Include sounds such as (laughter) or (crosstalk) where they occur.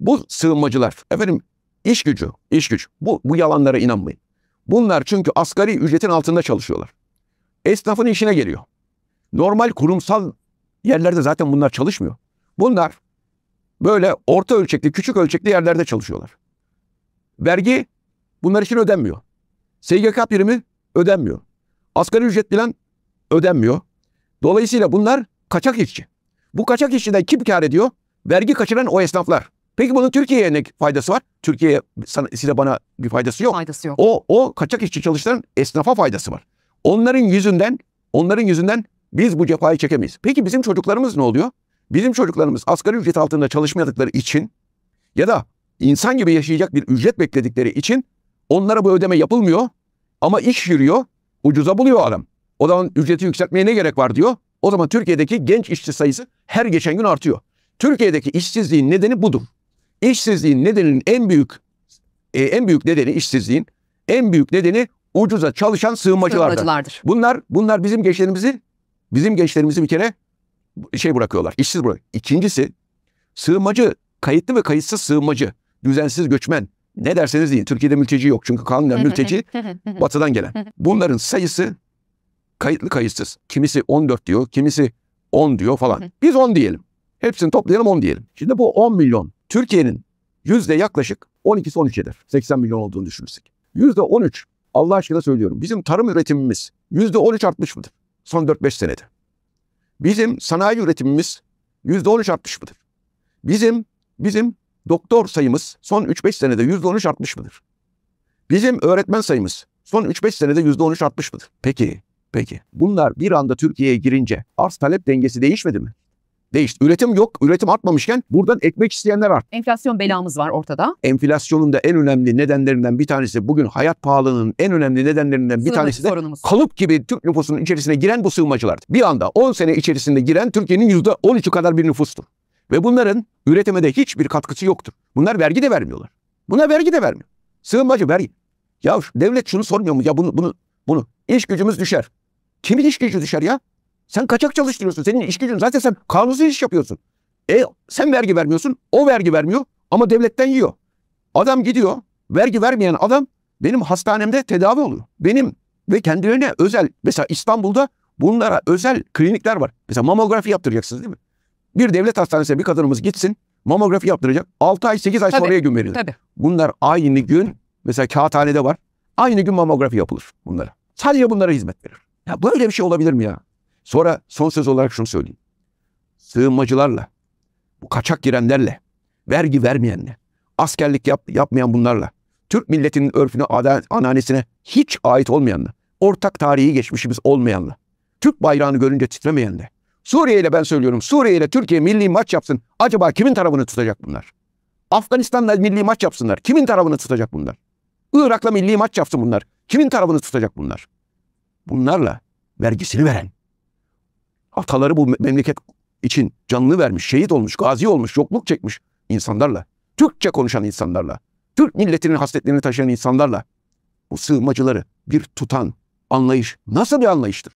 Bu sığınmacılar, efendim iş gücü, iş güç. Bu, bu yalanlara inanmayın. Bunlar çünkü asgari ücretin altında çalışıyorlar. Esnafın işine geliyor. Normal kurumsal yerlerde zaten bunlar çalışmıyor. Bunlar böyle orta ölçekli, küçük ölçekli yerlerde çalışıyorlar. Vergi bunlar için ödenmiyor. SGK primi ödenmiyor. Asgari ücret bilen ödenmiyor. Dolayısıyla bunlar kaçak işçi. Bu kaçak işçiden kim kar ediyor? Vergi kaçıran o esnaflar. Peki bunun Türkiye'ye ne faydası var? Türkiye sana size bana bir faydası yok. Faydası yok. O, o kaçak işçi çalışanların esnafa faydası var. Onların yüzünden, onların yüzünden biz bu cefayı çekemeyiz. Peki bizim çocuklarımız ne oluyor? Bizim çocuklarımız asgari ücret altında çalışmadıkları için ya da insan gibi yaşayacak bir ücret bekledikleri için onlara bu ödeme yapılmıyor ama iş yürüyor, ucuza buluyor adam. O zaman ücreti yükseltmeye ne gerek var diyor. O zaman Türkiye'deki genç işçi sayısı her geçen gün artıyor. Türkiye'deki işsizliğin nedeni budur. İşsizliğin nedeninin en büyük e, en büyük nedeni işsizliğin en büyük nedeni ucuza çalışan sığınmacılardır. sığınmacılardır. Bunlar bunlar bizim gençlerimizi bizim gençlerimizi bir kere şey bırakıyorlar. İşsiz bırak. İkincisi sığınmacı kayıtlı ve kayıtsız sığınmacı, düzensiz göçmen ne derseniz deyin. Türkiye'de mülteci yok çünkü kanunla mülteci (laughs) batıdan gelen. Bunların sayısı kayıtlı kayıtsız. Kimisi 14 diyor, kimisi 10 diyor falan. Biz 10 diyelim. Hepsini toplayalım 10 diyelim. Şimdi bu 10 milyon Türkiye'nin yüzde yaklaşık 12'si 13 80 milyon olduğunu düşünürsek. Yüzde 13 Allah aşkına söylüyorum bizim tarım üretimimiz yüzde 13 artmış mıdır? Son 4-5 senede. Bizim sanayi üretimimiz yüzde 13 artmış mıdır? Bizim bizim doktor sayımız son 3-5 senede yüzde 13 artmış mıdır? Bizim öğretmen sayımız son 3-5 senede yüzde 13 artmış mıdır? Peki, peki. Bunlar bir anda Türkiye'ye girince arz talep dengesi değişmedi mi? değişti. Üretim yok, üretim artmamışken buradan ekmek isteyenler var. Enflasyon belamız var ortada. Enflasyonun da en önemli nedenlerinden bir tanesi bugün hayat pahalılığının en önemli nedenlerinden bir Sığınmacı tanesi de sorunumuz. kalıp gibi Türk nüfusunun içerisine giren bu sığınmacılardı. Bir anda 10 sene içerisinde giren Türkiye'nin %13'ü kadar bir nüfustu. Ve bunların üretime de hiçbir katkısı yoktur. Bunlar vergi de vermiyorlar. Buna vergi de vermiyor. Sığınmacı vergi. Ya devlet şunu sormuyor mu? Ya bunu bunu bunu İş gücümüz düşer. Kimin iş gücü düşer ya? Sen kaçak çalıştırıyorsun. Senin iş gücün zaten sen kanunsuz iş yapıyorsun. E sen vergi vermiyorsun. O vergi vermiyor ama devletten yiyor. Adam gidiyor. Vergi vermeyen adam benim hastanemde tedavi oluyor. Benim ve kendilerine özel mesela İstanbul'da bunlara özel klinikler var. Mesela mamografi yaptıracaksınız değil mi? Bir devlet hastanesine bir kadınımız gitsin mamografi yaptıracak. 6 ay 8 ay tabii, sonraya gün verilir. Tabii. Bunlar aynı gün mesela kağıthanede var. Aynı gün mamografi yapılır bunlara. Sadece bunlara hizmet verir. Ya böyle bir şey olabilir mi ya? Sonra son söz olarak şunu söyleyeyim. Sığınmacılarla, bu kaçak girenlerle, vergi vermeyenle, askerlik yap, yapmayan bunlarla, Türk milletinin örfüne, ananesine hiç ait olmayanla, ortak tarihi geçmişimiz olmayanla, Türk bayrağını görünce titremeyenle, Suriye ile ben söylüyorum Suriye ile Türkiye milli maç yapsın acaba kimin tarafını tutacak bunlar? Afganistan'la milli maç yapsınlar kimin tarafını tutacak bunlar? Irak'la milli maç yapsın bunlar kimin tarafını tutacak bunlar? Bunlarla vergisini veren, ataları bu memleket için canını vermiş, şehit olmuş, gazi olmuş, yokluk çekmiş insanlarla, Türkçe konuşan insanlarla, Türk milletinin hasletlerini taşıyan insanlarla bu sığınmacıları bir tutan anlayış nasıl bir anlayıştır?